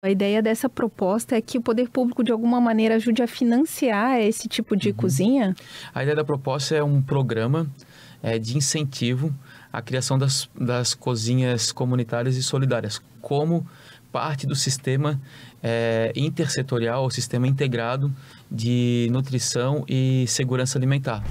A ideia dessa proposta é que o poder público, de alguma maneira, ajude a financiar esse tipo de uhum. cozinha? A ideia da proposta é um programa é, de incentivo à criação das, das cozinhas comunitárias e solidárias, como parte do sistema é, intersetorial, o sistema integrado de nutrição e segurança alimentar.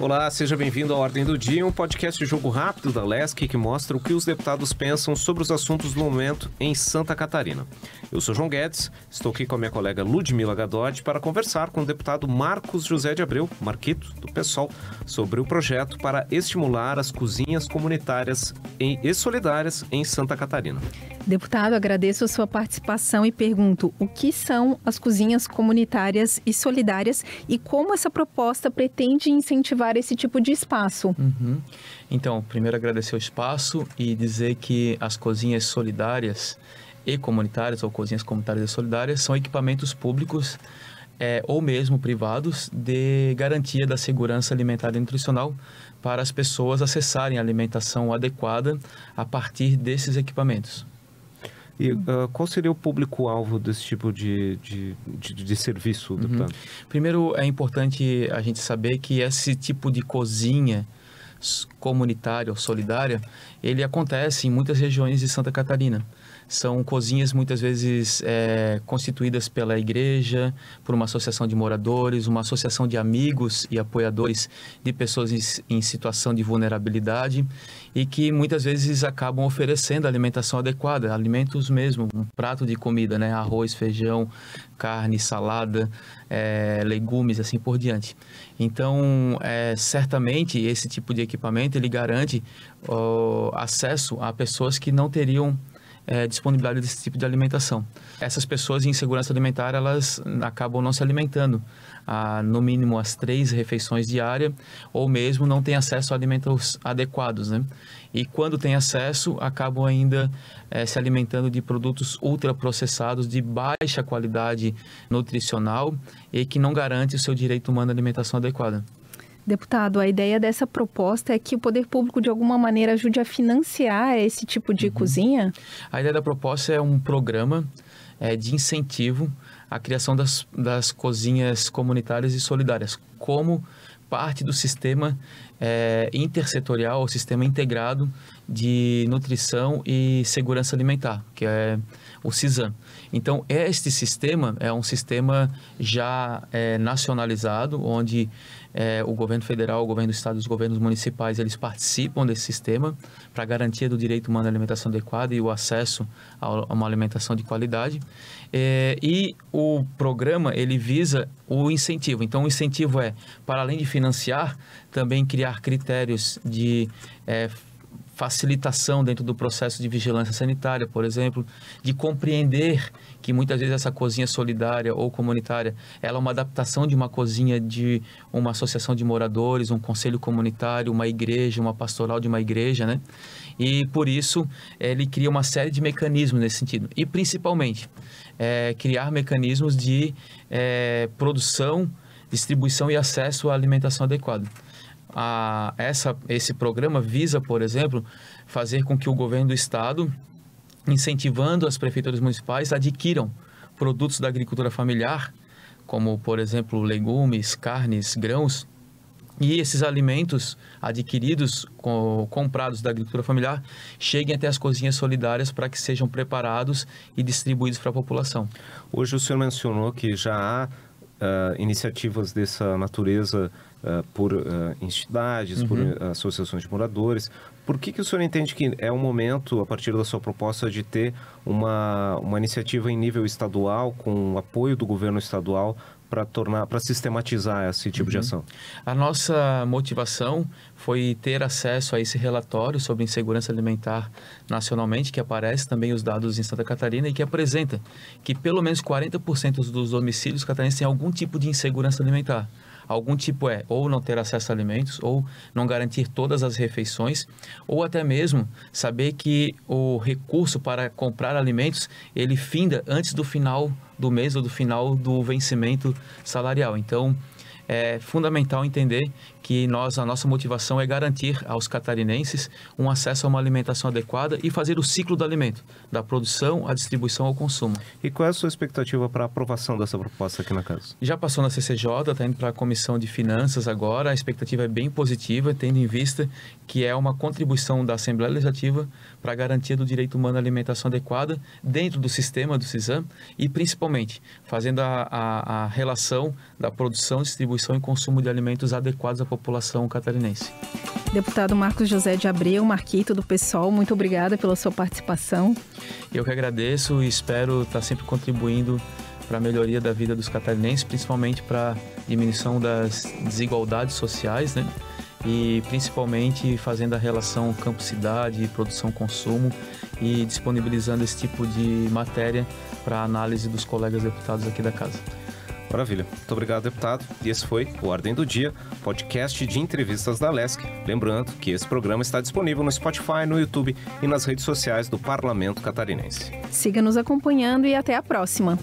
Olá, seja bem-vindo à Ordem do Dia, um podcast de jogo rápido da LESC que mostra o que os deputados pensam sobre os assuntos do momento em Santa Catarina. Eu sou João Guedes, estou aqui com a minha colega Ludmila Gadotti para conversar com o deputado Marcos José de Abreu, Marquito, do PSOL, sobre o projeto para estimular as cozinhas comunitárias e solidárias em Santa Catarina. Deputado, agradeço a sua participação e pergunto: o que são as cozinhas comunitárias e solidárias e como essa proposta pretende incentivar esse tipo de espaço? Uhum. Então, primeiro agradecer o espaço e dizer que as cozinhas solidárias e comunitárias, ou cozinhas comunitárias e solidárias, são equipamentos públicos é, ou mesmo privados de garantia da segurança alimentar e nutricional para as pessoas acessarem a alimentação adequada a partir desses equipamentos. E uh, qual seria o público-alvo desse tipo de, de, de, de serviço, uhum. deputado? Uhum. Primeiro, é importante a gente saber que esse tipo de cozinha comunitária ou solidária, ele acontece em muitas regiões de Santa Catarina. São cozinhas muitas vezes é, constituídas pela igreja, por uma associação de moradores, uma associação de amigos e apoiadores de pessoas em, em situação de vulnerabilidade e que muitas vezes acabam oferecendo alimentação adequada, alimentos mesmo, um prato de comida, né? arroz, feijão, carne, salada, é, legumes, assim por diante. Então, é, certamente esse tipo de equipamento ele garante ó, acesso a pessoas que não teriam é, disponibilidade desse tipo de alimentação. Essas pessoas em insegurança alimentar, elas acabam não se alimentando, a, no mínimo as três refeições diárias, ou mesmo não têm acesso a alimentos adequados, né? E quando têm acesso, acabam ainda é, se alimentando de produtos ultraprocessados de baixa qualidade nutricional e que não garante o seu direito humano à alimentação adequada. Deputado, a ideia dessa proposta é que o poder público, de alguma maneira, ajude a financiar esse tipo de uhum. cozinha? A ideia da proposta é um programa é, de incentivo à criação das, das cozinhas comunitárias e solidárias, como parte do sistema é, intersetorial, o sistema integrado de nutrição e segurança alimentar, que é o CISAM. Então, este sistema é um sistema já é, nacionalizado, onde é, o governo federal, o governo do estado e os governos municipais, eles participam desse sistema para garantia do direito humano à alimentação adequada e o acesso a uma alimentação de qualidade. É, e o programa, ele visa o incentivo. Então, o incentivo é, para além de financiar, também criar criar critérios de é, facilitação dentro do processo de vigilância sanitária, por exemplo, de compreender que muitas vezes essa cozinha solidária ou comunitária, ela é uma adaptação de uma cozinha de uma associação de moradores, um conselho comunitário, uma igreja, uma pastoral de uma igreja, né? E por isso ele cria uma série de mecanismos nesse sentido. E principalmente é, criar mecanismos de é, produção, distribuição e acesso à alimentação adequada a, essa, esse programa visa, por exemplo, fazer com que o governo do estado, incentivando as prefeituras municipais, adquiram produtos da agricultura familiar, como, por exemplo, legumes, carnes, grãos, e esses alimentos adquiridos, comprados da agricultura familiar, cheguem até as cozinhas solidárias para que sejam preparados e distribuídos para a população. Hoje o senhor mencionou que já há uh, iniciativas dessa natureza uh, por uh, entidades, uhum. por associações de moradores. Por que, que o senhor entende que é o momento, a partir da sua proposta, de ter uma, uma iniciativa em nível estadual, com o apoio do governo estadual, para tornar, para sistematizar esse tipo uhum. de ação? A nossa motivação foi ter acesso a esse relatório sobre insegurança alimentar nacionalmente, que aparece também os dados em Santa Catarina e que apresenta que pelo menos 40% dos domicílios catarinenses têm algum tipo de insegurança alimentar. Algum tipo é ou não ter acesso a alimentos, ou não garantir todas as refeições, ou até mesmo saber que o recurso para comprar alimentos ele finda antes do final do mês ou do final do vencimento salarial. Então, é fundamental entender que nós, a nossa motivação é garantir aos catarinenses um acesso a uma alimentação adequada e fazer o ciclo do alimento, da produção à distribuição ao consumo. E qual é a sua expectativa para a aprovação dessa proposta aqui na Casa? Já passou na CCJ, está indo para a Comissão de Finanças agora, a expectativa é bem positiva, tendo em vista que é uma contribuição da Assembleia Legislativa para a garantia do direito humano à alimentação adequada dentro do sistema do CISAM e principalmente fazendo a, a, a relação da produção, distribuição distribuição e consumo de alimentos adequados à população catarinense. Deputado Marcos José de Abreu, Marquito do PSOL, muito obrigada pela sua participação. Eu que agradeço e espero estar sempre contribuindo para a melhoria da vida dos catarinenses, principalmente para a diminuição das desigualdades sociais, né? E principalmente fazendo a relação campo-cidade, produção-consumo e disponibilizando esse tipo de matéria para análise dos colegas deputados aqui da casa. Maravilha. Muito obrigado, deputado. E esse foi o Ordem do Dia, podcast de entrevistas da LESC. Lembrando que esse programa está disponível no Spotify, no YouTube e nas redes sociais do Parlamento Catarinense. Siga nos acompanhando e até a próxima.